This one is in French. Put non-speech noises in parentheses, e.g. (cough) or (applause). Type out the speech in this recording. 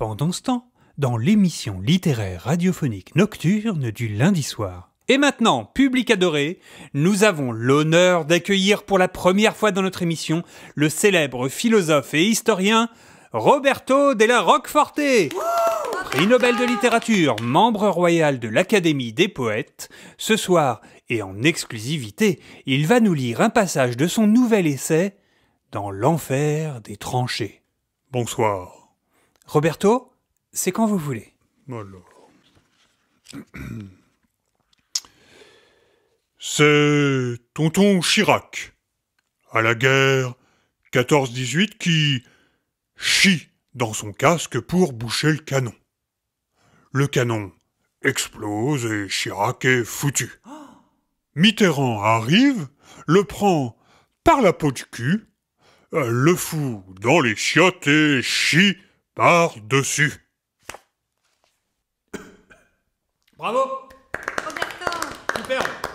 pendant ce temps, dans l'émission littéraire radiophonique nocturne du lundi soir. Et maintenant, public adoré, nous avons l'honneur d'accueillir pour la première fois dans notre émission le célèbre philosophe et historien Roberto della Roqueforte. Prix Nobel de littérature, membre royal de l'Académie des poètes, ce soir, et en exclusivité, il va nous lire un passage de son nouvel essai Dans l'enfer des tranchées. Bonsoir. Roberto, c'est quand vous voulez. (clears throat) C'est tonton Chirac, à la guerre 14-18, qui chie dans son casque pour boucher le canon. Le canon explose et Chirac est foutu. (gasps) Mitterrand arrive, le prend par la peau du cul, le fout dans les chiottes et chie par-dessus. Bravo Roberto Superbe